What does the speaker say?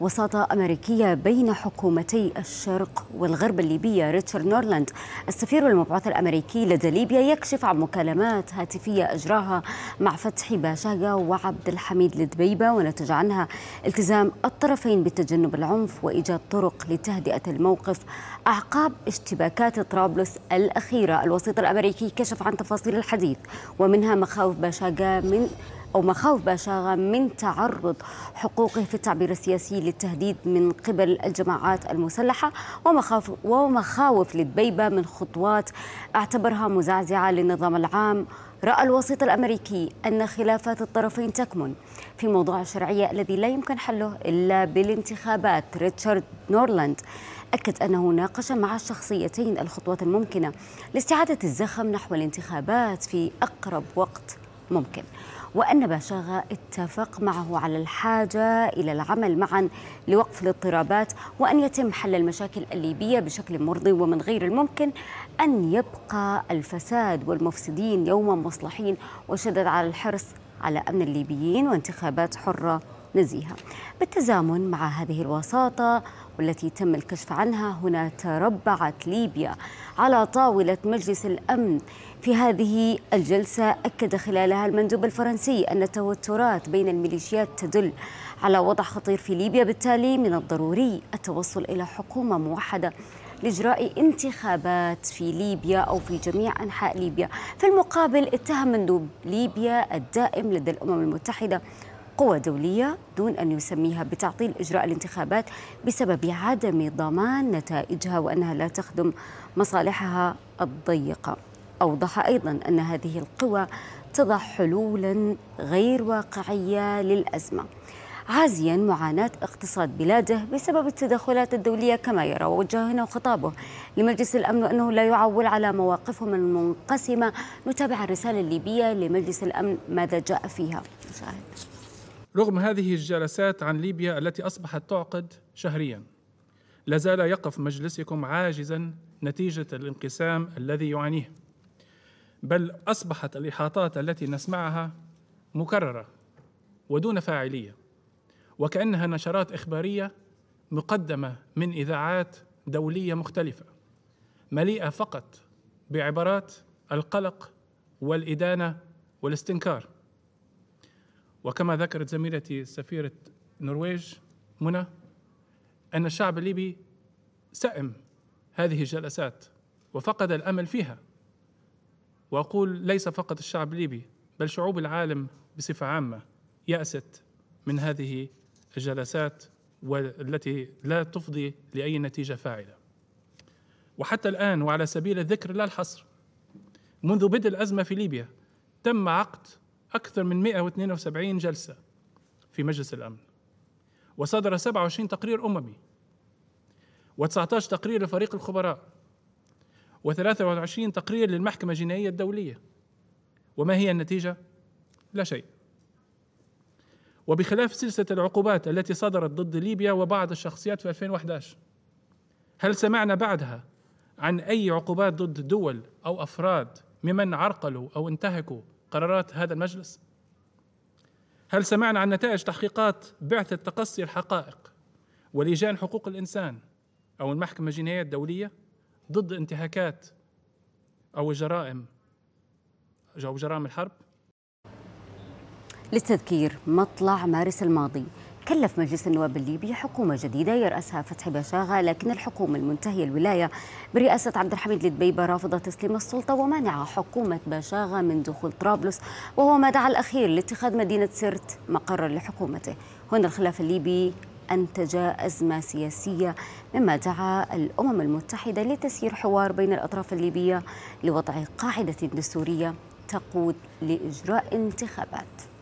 وساطة أمريكية بين حكومتي الشرق والغرب الليبية ريتشارد نورلاند السفير المبعوث الأمريكي لدى ليبيا يكشف عن مكالمات هاتفية أجراها مع فتحي باشاقة وعبد الحميد لدبيبة ونتج عنها التزام الطرفين بتجنب العنف وإيجاد طرق لتهدئة الموقف أعقاب اشتباكات طرابلس الأخيرة الوسيط الأمريكي كشف عن تفاصيل الحديث ومنها مخاوف باشاقة من أو مخاوف بشاغة من تعرض حقوقه في التعبير السياسي للتهديد من قبل الجماعات المسلحة ومخاوف, ومخاوف للبيبة من خطوات اعتبرها مزعزعة للنظام العام رأى الوسيط الأمريكي أن خلافات الطرفين تكمن في موضوع الشرعية الذي لا يمكن حله إلا بالانتخابات ريتشارد نورلاند أكد أنه ناقش مع الشخصيتين الخطوات الممكنة لاستعادة الزخم نحو الانتخابات في أقرب وقت ممكن وأن باشاغا اتفق معه على الحاجة إلى العمل معا لوقف الاضطرابات وأن يتم حل المشاكل الليبية بشكل مرضي ومن غير الممكن أن يبقى الفساد والمفسدين يوما مصلحين وشدد على الحرص على أمن الليبيين وانتخابات حرة نزيهة بالتزامن مع هذه الوساطة والتي تم الكشف عنها هنا تربعت ليبيا على طاولة مجلس الأمن في هذه الجلسة أكد خلالها المندوب الفرنسي أن التوترات بين الميليشيات تدل على وضع خطير في ليبيا بالتالي من الضروري التوصل إلى حكومة موحدة لإجراء انتخابات في ليبيا أو في جميع أنحاء ليبيا في المقابل اتهم مندوب ليبيا الدائم لدى الأمم المتحدة قوى دولية دون أن يسميها بتعطيل إجراء الانتخابات بسبب عدم ضمان نتائجها وأنها لا تخدم مصالحها الضيقة أوضح أيضا أن هذه القوى تضع حلولا غير واقعية للأزمة عازيا معاناة اقتصاد بلاده بسبب التدخلات الدولية كما يرى ووجه هنا خطابه لمجلس الأمن أنه لا يعول على مواقفهم المنقسمة نتابع الرسالة الليبية لمجلس الأمن ماذا جاء فيها مشاهد. رغم هذه الجلسات عن ليبيا التي أصبحت تعقد شهريا لا زال يقف مجلسكم عاجزا نتيجة الانقسام الذي يعانيه بل أصبحت الإحاطات التي نسمعها مكررة ودون فاعلية وكأنها نشرات إخبارية مقدمة من إذاعات دولية مختلفة مليئة فقط بعبارات القلق والإدانة والاستنكار وكما ذكرت زميلتي سفيرة النرويج منى أن الشعب الليبي سئم هذه الجلسات وفقد الأمل فيها وأقول ليس فقط الشعب الليبي بل شعوب العالم بصفة عامة يأست من هذه الجلسات والتي لا تفضي لأي نتيجة فاعلة وحتى الآن وعلى سبيل الذكر لا الحصر منذ بدء الأزمة في ليبيا تم عقد أكثر من 172 جلسة في مجلس الأمن وصدر 27 تقرير أممي و19 تقرير لفريق الخبراء و23 تقرير للمحكمة الجنائية الدولية وما هي النتيجة؟ لا شيء وبخلاف سلسلة العقوبات التي صدرت ضد ليبيا وبعض الشخصيات في 2011 هل سمعنا بعدها عن أي عقوبات ضد دول أو أفراد ممن عرقلوا أو انتهكوا قرارات هذا المجلس؟ هل سمعنا عن نتائج تحقيقات بعثة تقصي الحقائق ولجان حقوق الإنسان أو المحكمة الجنائية الدولية ضد انتهاكات أو الجرائم أو جرائم الحرب؟ للتذكير مطلع مارس الماضي كلف مجلس النواب الليبي حكومة جديدة يرأسها فتحي بشاغة لكن الحكومة المنتهية الولاية برئاسة عبد الحميد الدبيبة رافضة تسليم السلطة ومانعة حكومة بشاغة من دخول طرابلس وهو ما دعا الأخير لاتخاذ مدينة سرت مقرا لحكومته هنا الخلاف الليبي أنتج أزمة سياسية مما دعا الأمم المتحدة لتسيير حوار بين الأطراف الليبية لوضع قاعدة دستورية تقود لإجراء انتخابات